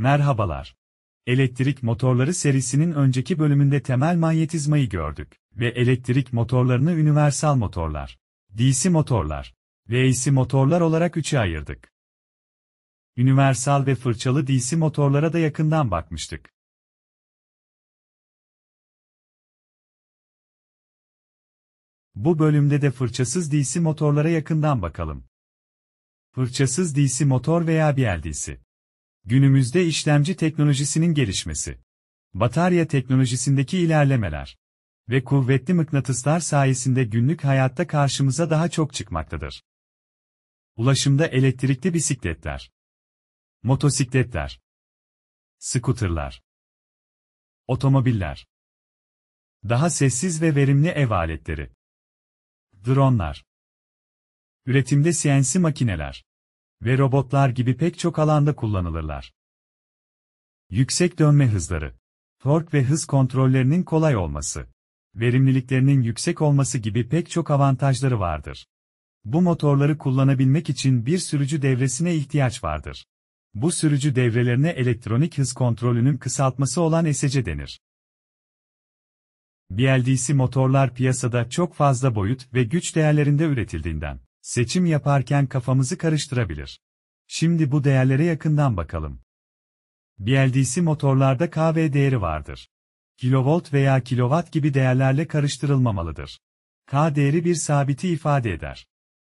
Merhabalar. Elektrik motorları serisinin önceki bölümünde temel manyetizmayı gördük ve elektrik motorlarını universal motorlar, DC motorlar ve AC motorlar olarak üçe ayırdık. Universal ve fırçalı DC motorlara da yakından bakmıştık. Bu bölümde de fırçasız DC motorlara yakından bakalım. Fırçasız DC motor veya DC. Günümüzde işlemci teknolojisinin gelişmesi, batarya teknolojisindeki ilerlemeler ve kuvvetli mıknatıslar sayesinde günlük hayatta karşımıza daha çok çıkmaktadır. Ulaşımda elektrikli bisikletler, motosikletler, skuterlar, otomobiller, daha sessiz ve verimli ev aletleri, dronlar, üretimde CNC makineler, ve robotlar gibi pek çok alanda kullanılırlar. Yüksek dönme hızları, tork ve hız kontrollerinin kolay olması, verimliliklerinin yüksek olması gibi pek çok avantajları vardır. Bu motorları kullanabilmek için bir sürücü devresine ihtiyaç vardır. Bu sürücü devrelerine elektronik hız kontrolünün kısaltması olan ESC denir. BLDC motorlar piyasada çok fazla boyut ve güç değerlerinde üretildiğinden Seçim yaparken kafamızı karıştırabilir. Şimdi bu değerlere yakından bakalım. BLDC motorlarda KV değeri vardır. Kilovolt veya kilowatt gibi değerlerle karıştırılmamalıdır. K değeri bir sabiti ifade eder.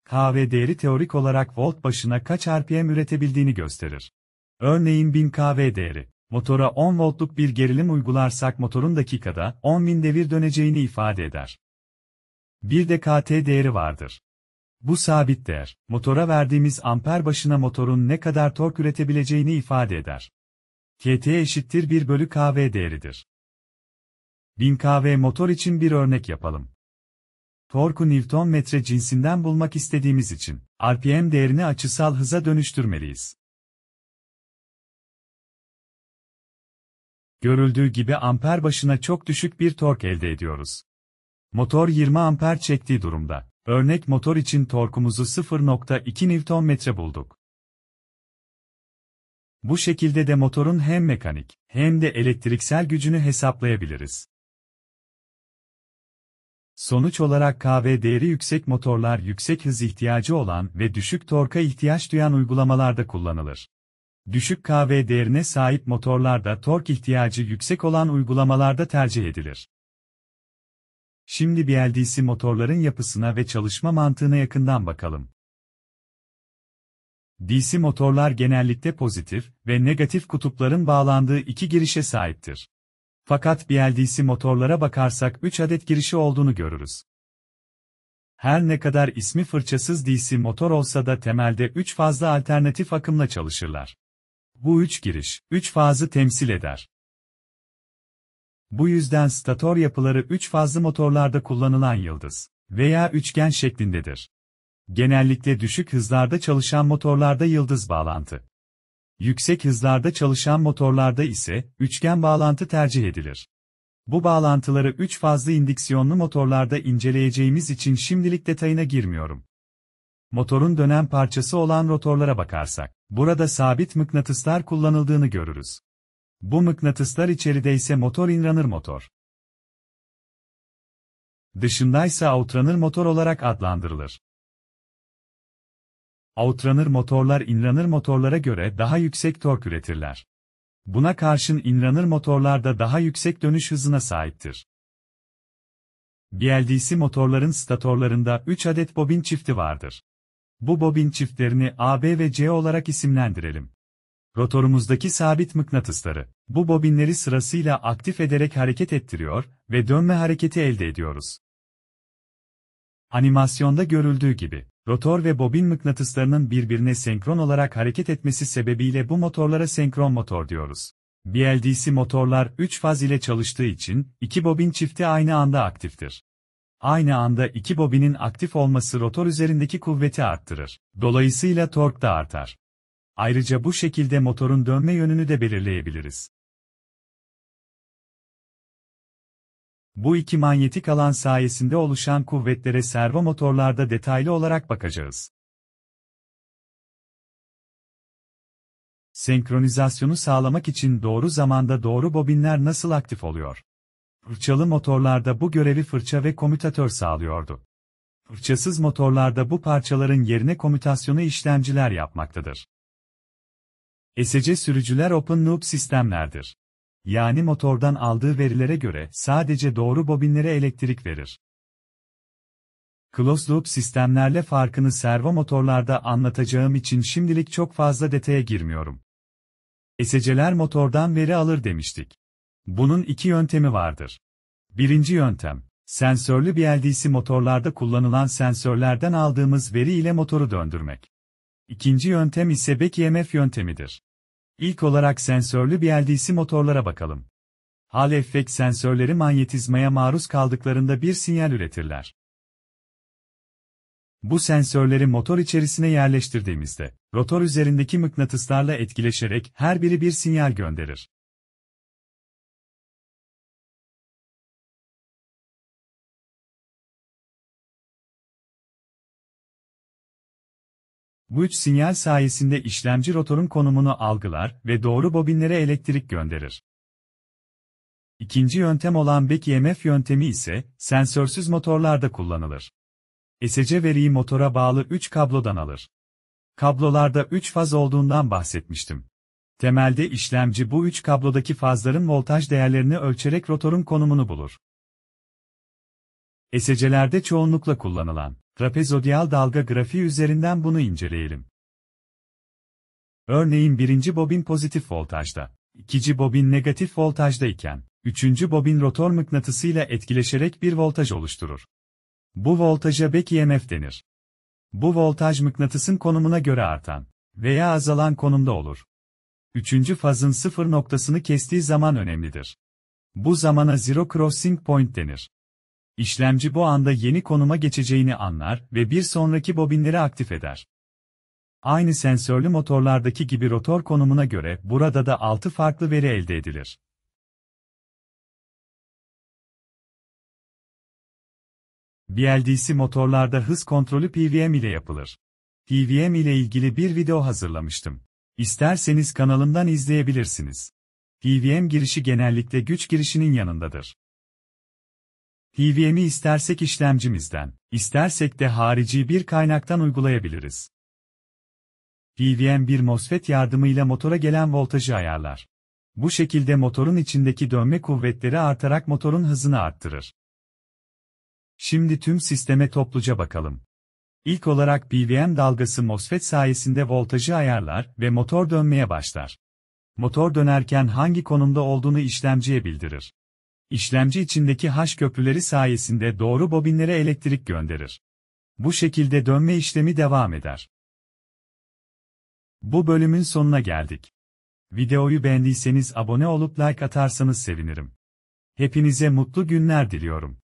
KV değeri teorik olarak volt başına kaç RPM üretebildiğini gösterir. Örneğin 1000 KV değeri, motora 10 voltluk bir gerilim uygularsak motorun dakikada 10.000 devir döneceğini ifade eder. Bir de KT değeri vardır. Bu sabit değer, motora verdiğimiz amper başına motorun ne kadar tork üretebileceğini ifade eder. KT eşittir 1 bölü KV değeridir. 1000 KV motor için bir örnek yapalım. Torku Newton metre cinsinden bulmak istediğimiz için, RPM değerini açısal hıza dönüştürmeliyiz. Görüldüğü gibi amper başına çok düşük bir tork elde ediyoruz. Motor 20 amper çektiği durumda, Örnek motor için torkumuzu 0.2 Nm bulduk. Bu şekilde de motorun hem mekanik hem de elektriksel gücünü hesaplayabiliriz. Sonuç olarak KV değeri yüksek motorlar yüksek hız ihtiyacı olan ve düşük torka ihtiyaç duyan uygulamalarda kullanılır. Düşük KV değerine sahip motorlarda tork ihtiyacı yüksek olan uygulamalarda tercih edilir. Şimdi BLDC motorların yapısına ve çalışma mantığına yakından bakalım. DC motorlar genellikle pozitif ve negatif kutupların bağlandığı iki girişe sahiptir. Fakat BLDC motorlara bakarsak 3 adet girişi olduğunu görürüz. Her ne kadar ismi fırçasız DC motor olsa da temelde 3 fazla alternatif akımla çalışırlar. Bu 3 giriş, 3 fazı temsil eder. Bu yüzden stator yapıları 3 fazlı motorlarda kullanılan yıldız veya üçgen şeklindedir. Genellikle düşük hızlarda çalışan motorlarda yıldız bağlantı. Yüksek hızlarda çalışan motorlarda ise üçgen bağlantı tercih edilir. Bu bağlantıları 3 fazlı indiksiyonlu motorlarda inceleyeceğimiz için şimdilik detayına girmiyorum. Motorun dönem parçası olan rotorlara bakarsak, burada sabit mıknatıslar kullanıldığını görürüz. Bu mıknatıslar içerideyse motor inranır motor. Dışındaysa outrunner motor olarak adlandırılır. Outrunner motorlar inranır motorlara göre daha yüksek tork üretirler. Buna karşın inranır motorlar da daha yüksek dönüş hızına sahiptir. BLDC motorların statorlarında 3 adet bobin çifti vardır. Bu bobin çiftlerini AB ve C olarak isimlendirelim rotorumuzdaki sabit mıknatısları, bu bobinleri sırasıyla aktif ederek hareket ettiriyor ve dönme hareketi elde ediyoruz. Animasyonda görüldüğü gibi, rotor ve bobin mıknatıslarının birbirine senkron olarak hareket etmesi sebebiyle bu motorlara senkron motor diyoruz. BLDC motorlar 3 faz ile çalıştığı için, iki bobin çifti aynı anda aktiftir. Aynı anda iki bobinin aktif olması rotor üzerindeki kuvveti arttırır. Dolayısıyla tork da artar. Ayrıca bu şekilde motorun dönme yönünü de belirleyebiliriz. Bu iki manyetik alan sayesinde oluşan kuvvetlere servo motorlarda detaylı olarak bakacağız. Senkronizasyonu sağlamak için doğru zamanda doğru bobinler nasıl aktif oluyor? Fırçalı motorlarda bu görevi fırça ve komütatör sağlıyordu. Fırçasız motorlarda bu parçaların yerine komütasyonu işlemciler yapmaktadır. SC sürücüler Open Loop sistemlerdir. Yani motordan aldığı verilere göre sadece doğru bobinlere elektrik verir. Closed loop sistemlerle farkını servo motorlarda anlatacağım için şimdilik çok fazla detaya girmiyorum. SC'ler motordan veri alır demiştik. Bunun iki yöntemi vardır. Birinci yöntem, sensörlü BLDC motorlarda kullanılan sensörlerden aldığımız veri ile motoru döndürmek. İkinci yöntem ise BECIMF yöntemidir. İlk olarak sensörlü BLDC motorlara bakalım. Hal effekt sensörleri manyetizmaya maruz kaldıklarında bir sinyal üretirler. Bu sensörleri motor içerisine yerleştirdiğimizde, rotor üzerindeki mıknatıslarla etkileşerek her biri bir sinyal gönderir. Bu üç sinyal sayesinde işlemci rotorun konumunu algılar ve doğru bobinlere elektrik gönderir. İkinci yöntem olan back EMF yöntemi ise sensörsüz motorlarda kullanılır. SC veriyi motora bağlı 3 kablodan alır. Kablolarda 3 faz olduğundan bahsetmiştim. Temelde işlemci bu 3 kablodaki fazların voltaj değerlerini ölçerek rotorun konumunu bulur. SC'lerde çoğunlukla kullanılan Trapezoidal dalga grafiği üzerinden bunu inceleyelim. Örneğin birinci bobin pozitif voltajda, ikinci bobin negatif voltajda iken, üçüncü bobin rotor mıknatısıyla etkileşerek bir voltaj oluşturur. Bu voltaja back EMF denir. Bu voltaj mıknatısın konumuna göre artan veya azalan konumda olur. Üçüncü fazın sıfır noktasını kestiği zaman önemlidir. Bu zamana zero crossing point denir işlemci bu anda yeni konuma geçeceğini anlar ve bir sonraki bobinleri aktif eder. Aynı sensörlü motorlardaki gibi rotor konumuna göre burada da 6 farklı veri elde edilir. BLDC motorlarda hız kontrolü PVM ile yapılır. PVM ile ilgili bir video hazırlamıştım. İsterseniz kanalımdan izleyebilirsiniz. PVM girişi genellikle güç girişinin yanındadır. HVM'i istersek işlemcimizden, istersek de harici bir kaynaktan uygulayabiliriz. HVM bir MOSFET yardımıyla motora gelen voltajı ayarlar. Bu şekilde motorun içindeki dönme kuvvetleri artarak motorun hızını arttırır. Şimdi tüm sisteme topluca bakalım. İlk olarak BVM dalgası MOSFET sayesinde voltajı ayarlar ve motor dönmeye başlar. Motor dönerken hangi konumda olduğunu işlemciye bildirir işlemci içindeki haş köprüleri sayesinde doğru bobinlere elektrik gönderir. Bu şekilde dönme işlemi devam eder. Bu bölümün sonuna geldik. Videoyu beğendiyseniz abone olup like atarsanız sevinirim. Hepinize mutlu günler diliyorum.